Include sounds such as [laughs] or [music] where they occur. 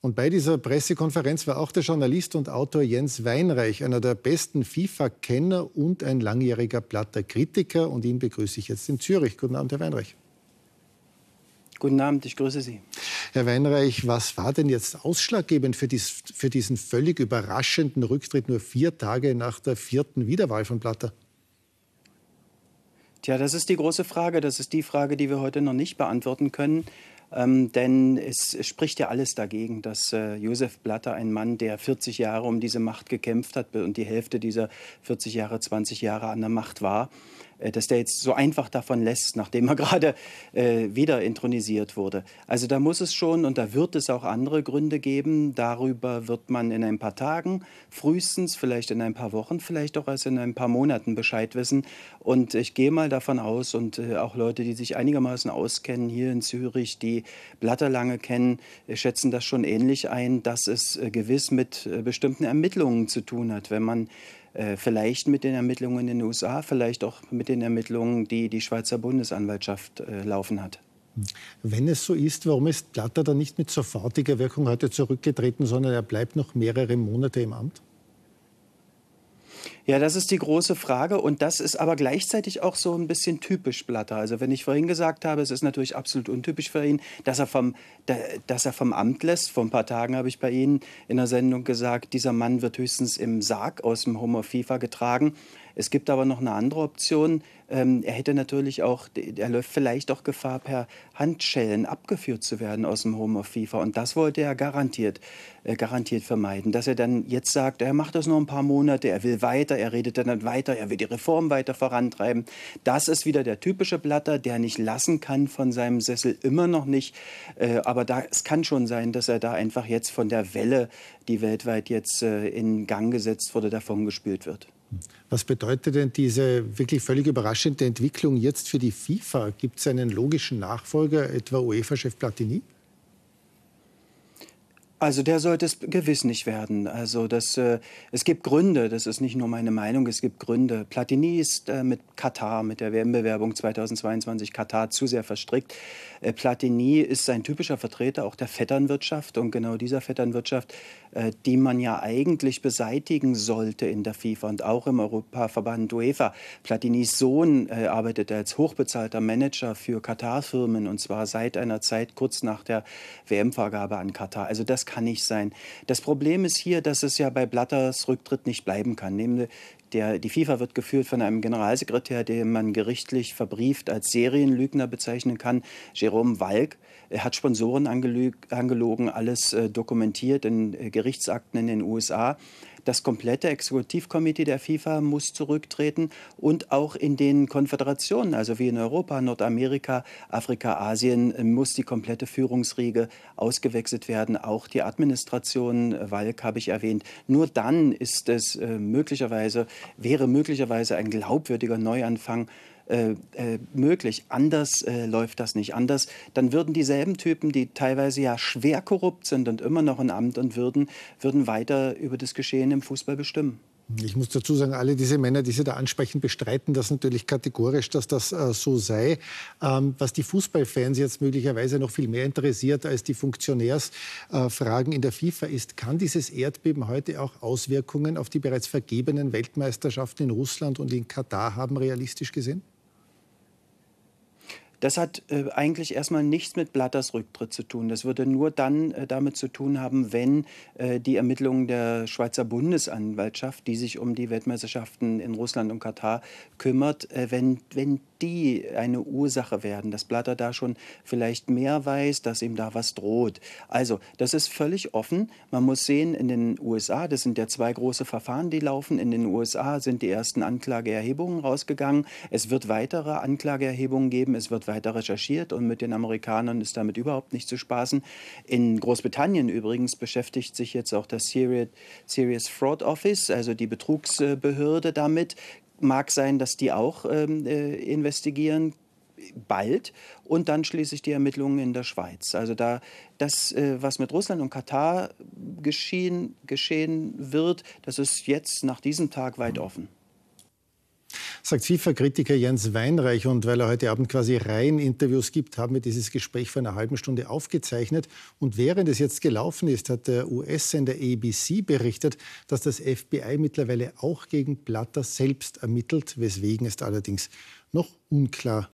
Und bei dieser Pressekonferenz war auch der Journalist und Autor Jens Weinreich, einer der besten FIFA-Kenner und ein langjähriger platter Kritiker. Und ihn begrüße ich jetzt in Zürich. Guten Abend, Herr Weinreich. Guten Abend, ich grüße Sie. Herr Weinreich, was war denn jetzt ausschlaggebend für, dies, für diesen völlig überraschenden Rücktritt nur vier Tage nach der vierten Wiederwahl von Platter? Tja, das ist die große Frage. Das ist die Frage, die wir heute noch nicht beantworten können. Ähm, denn es, spricht ja alles dagegen, dass äh, Josef Blatter, ein Mann, der 40 Jahre um diese Macht gekämpft hat und die Hälfte dieser 40 Jahre, 20 Jahre an der Macht war, äh, dass der jetzt so einfach davon lässt, nachdem er [laughs] gerade äh, wieder intronisiert wurde. Also da muss es schon und da wird es auch andere Gründe geben. Darüber wird man in ein paar Tagen, frühestens vielleicht in ein paar Wochen, vielleicht auch erst in ein paar Monaten Bescheid wissen. Und ich gehe mal davon aus und äh, auch Leute, die sich einigermaßen auskennen hier in Zürich, die Blatterlange kennen, äh, schätzen das schon ähnlich ein, dass es äh, gewiss mit äh, bestimmten Ermittlungen zu tun hat, wenn man äh, vielleicht mit den Ermittlungen in den USA, vielleicht auch mit den Ermittlungen, die die Schweizer Bundesanwaltschaft äh, laufen hat. Wenn es so ist, warum ist Platter dann nicht mit sofortiger Wirkung heute zurückgetreten, sondern er bleibt noch mehrere Monate im Amt? Ja, das ist die große Frage und das ist aber gleichzeitig auch so ein bisschen typisch Blatter. Also wenn ich vorhin gesagt habe, es ist natürlich absolut untypisch für ihn, dass er vom, dass er vom Amt lässt. Vor ein paar Tagen habe ich bei Ihnen in der Sendung gesagt, dieser Mann wird höchstens im Sarg aus dem Homo FIFA getragen. Es gibt aber noch eine andere Option. Ähm, er hätte natürlich auch, er läuft vielleicht auch Gefahr, per Handschellen abgeführt zu werden aus dem Home of FIFA. Und das wollte er garantiert, äh, garantiert vermeiden. Dass er dann jetzt sagt, er macht das noch ein paar Monate, er will weiter, er redet dann halt weiter, er will die Reform weiter vorantreiben. Das ist wieder der typische Blatter, der nicht lassen kann von seinem Sessel, immer noch nicht. Äh, aber da, es kann schon sein, dass er da einfach jetzt von der Welle, die weltweit jetzt äh, in Gang gesetzt wurde, davon gespült wird. Was bedeutet denn diese wirklich völlig überraschende Entwicklung jetzt für die FIFA? Gibt es einen logischen Nachfolger, etwa UEFA-Chef Platini? Also der sollte es gewiss nicht werden. Also das, äh, es gibt Gründe, das ist nicht nur meine Meinung, es gibt Gründe. Platini ist äh, mit Katar, mit der WM-Bewerbung 2022 Katar zu sehr verstrickt. Äh, Platini ist ein typischer Vertreter auch der Vetternwirtschaft und genau dieser Vetternwirtschaft äh, die man ja eigentlich beseitigen sollte in der FIFA und auch im Europaverband UEFA. Platinis Sohn äh, arbeitet als hochbezahlter Manager für Katar-Firmen und zwar seit einer Zeit kurz nach der WM-Vergabe an Katar. Also das kann nicht sein. Das Problem ist hier, dass es ja bei Blatters Rücktritt nicht bleiben kann. Der, die FIFA wird geführt von einem Generalsekretär, den man gerichtlich verbrieft als Serienlügner bezeichnen kann, Jerome Walk. Er hat Sponsoren angelogen, alles äh, dokumentiert in äh, Gerichtsakten in den USA das komplette Exekutivkomitee der FIFA muss zurücktreten und auch in den Konföderationen, also wie in Europa, Nordamerika, Afrika, Asien, äh, muss die komplette Führungsriege ausgewechselt werden, auch die Administration, äh, Walk habe ich erwähnt. Nur dann ist es äh, möglicherweise, wäre möglicherweise ein glaubwürdiger Neuanfang äh, äh, möglich. Anders äh, läuft das nicht. Anders, dann würden dieselben Typen, die teilweise ja schwer korrupt sind und immer noch in Amt und würden, würden weiter über das Geschehen im Fußball bestimmen. Ich muss dazu sagen, alle diese Männer, die Sie da ansprechen, bestreiten das natürlich kategorisch, dass das äh, so sei. Ähm, was die Fußballfans jetzt möglicherweise noch viel mehr interessiert als die Funktionärsfragen äh, in der FIFA ist, kann dieses Erdbeben heute auch Auswirkungen auf die bereits vergebenen Weltmeisterschaften in Russland und in Katar haben, realistisch gesehen? Das hat äh, eigentlich erstmal nichts mit Blatters Rücktritt zu tun. Das würde nur dann äh, damit zu tun haben, wenn äh, die Ermittlungen der Schweizer Bundesanwaltschaft, die sich um die Weltmeisterschaften in Russland und Katar kümmert, äh, wenn, wenn die eine Ursache werden, dass Blatter da schon vielleicht mehr weiß, dass ihm da was droht. Also, das ist völlig offen. Man muss sehen, in den USA, das sind ja zwei große Verfahren, die laufen. In den USA sind die ersten Anklageerhebungen rausgegangen. Es wird weitere Anklageerhebungen geben. Es wird weiter recherchiert und mit den Amerikanern ist damit überhaupt nicht zu spaßen. In Großbritannien übrigens beschäftigt sich jetzt auch das Serious Fraud Office, also die Betrugsbehörde damit. Mag sein, dass die auch ähm, äh, investigieren bald und dann schließlich die Ermittlungen in der Schweiz. Also da das, äh, was mit Russland und Katar geschehen, geschehen wird, das ist jetzt nach diesem Tag weit offen sagt FIFA-Kritiker Jens Weinreich. Und weil er heute Abend quasi rein Interviews gibt, haben wir dieses Gespräch vor einer halben Stunde aufgezeichnet. Und während es jetzt gelaufen ist, hat der US-Sender ABC berichtet, dass das FBI mittlerweile auch gegen Blatter selbst ermittelt, weswegen ist allerdings noch unklar